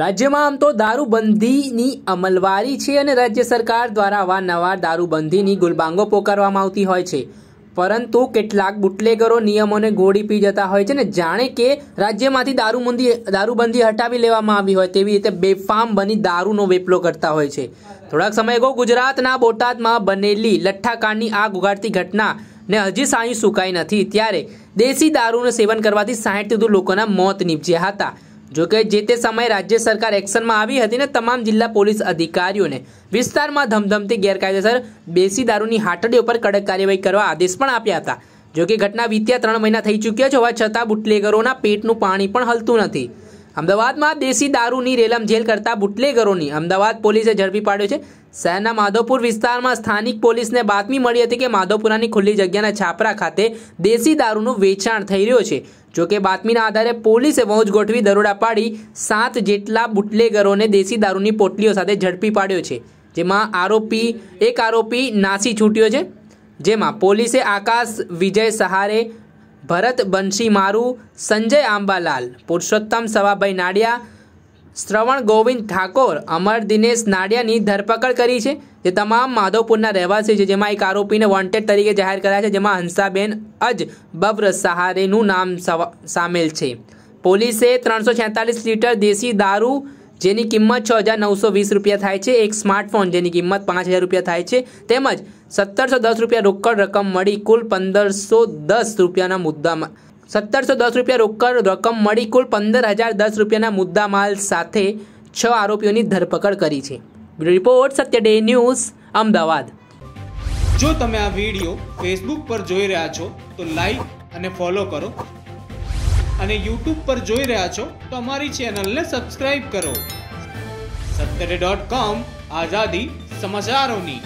રાજ્યમાં આમ તો દારૂબંધીની અમલવારી છે અને રાજ્ય સરકાર દ્વારા અવારનવાર દારૂબંધીની ગુલબાંગો પોકારવામાં આવતી હોય છે પરંતુ કેટલાક બુટલેગરો નિયમોને ગોળી પી જતા હોય છે ને જાણે કે રાજ્યમાંથી દારૂબંધી દારૂબંધી હટાવી લેવામાં આવી હોય તેવી રીતે બેફામ બની દારૂનો વેપલો કરતા હોય છે થોડાક સમય અગાઉ ગુજરાતના બોટાદમાં બનેલી લઠ્ઠાકાંડની આગ ઉગાડતી ઘટના ને હજી સાંઈ સુકાઈ નથી ત્યારે દેશી દારૂનું સેવન કરવાથી સાહીઠ વધુ લોકોના મોત નીપજ્યા હતા જોકે જે તે સમયે રાજ્ય સરકાર એક્શનમાં આવી હતી ને તમામ જિલ્લા પોલીસ અધિકારીઓને વિસ્તારમાં ધમધમતી ગેરકાયદેસર બેસી દારૂની હાટડીઓ ઉપર કડક કાર્યવાહી કરવા આદેશ પણ આપ્યા હતા જોકે ઘટના વીત્યા ત્રણ મહિના થઈ ચૂક્યા છે હોવા છતાં બુટલેગરોના પેટનું પાણી પણ હલતું નથી અમદાવાદમાં દેશી દારૂની રેલમ જેલ કરતા બુટલેગરોની અમદાવાદ પોલીસે ઝડપી પાડ્યો છે શહેરના માધવપુર વિસ્તારમાં સ્થાનિક પોલીસને બાતમી મળી હતી કે માધવપુરાની ખુલ્લી જગ્યાના છાપરા ખાતે દેશી દારૂનું વેચાણ થઈ રહ્યું છે જો કે બાતમીના આધારે પોલીસે વોંચ ગોઠવી દરોડા પાડી સાત જેટલા બુટલેગરોને દેશી દારૂની પોટલીઓ સાથે ઝડપી પાડ્યો છે જેમાં આરોપી એક આરોપી નાસી છૂટ્યો છે જેમાં પોલીસે આકાશ વિજય સહારે ભરત બંશી મારુ સંજય આંબાલાલ પુરુષોત્તમ સવાભાઈ નાડિયા શ્રવણ ગોવિંદ ઠાકોર અમર દિનેશ નાડિયાની ધરપકડ કરી છે જે તમામ માધવપુરના રહેવાસી છે જેમાં એક આરોપીને વોન્ટેડ તરીકે જાહેર કર્યા છે જેમાં હંસાબેન અજ બબ્ર સહારેનું નામ સામેલ છે પોલીસે ત્રણસો છેતાલીસ લીટર દેશી દારૂ જેની કિંમત છ હજાર નવસો વીસ રૂપિયા થાય છે એક સ્માર્ટફોન જેની કિંમત પાંચ હજાર રૂપિયા થાય છે તેમજ સત્તરસો દસ રૂપિયા રોકડ રકમ મળી કુલ પંદરસો દસ રૂપિયાના મુદ્દામાં સત્તરસો દસ રૂપિયા રોકડ રકમ મળી કુલ પંદર હજાર દસ રૂપિયાના મુદ્દા માલ સાથે છ આરોપીઓની ધરપકડ કરી છે report Satya day news Ahmedabad જો તમે આ વિડીયો ફેસબુક પર જોઈ રહ્યા છો તો લાઈક અને ફોલો કરો અને યુટ્યુબ પર જોઈ રહ્યા છો તો અમારી ચેનલને સબસ્ક્રાઈબ કરો સત્તરે ડોટ કોમ આઝાદી સમાચારોની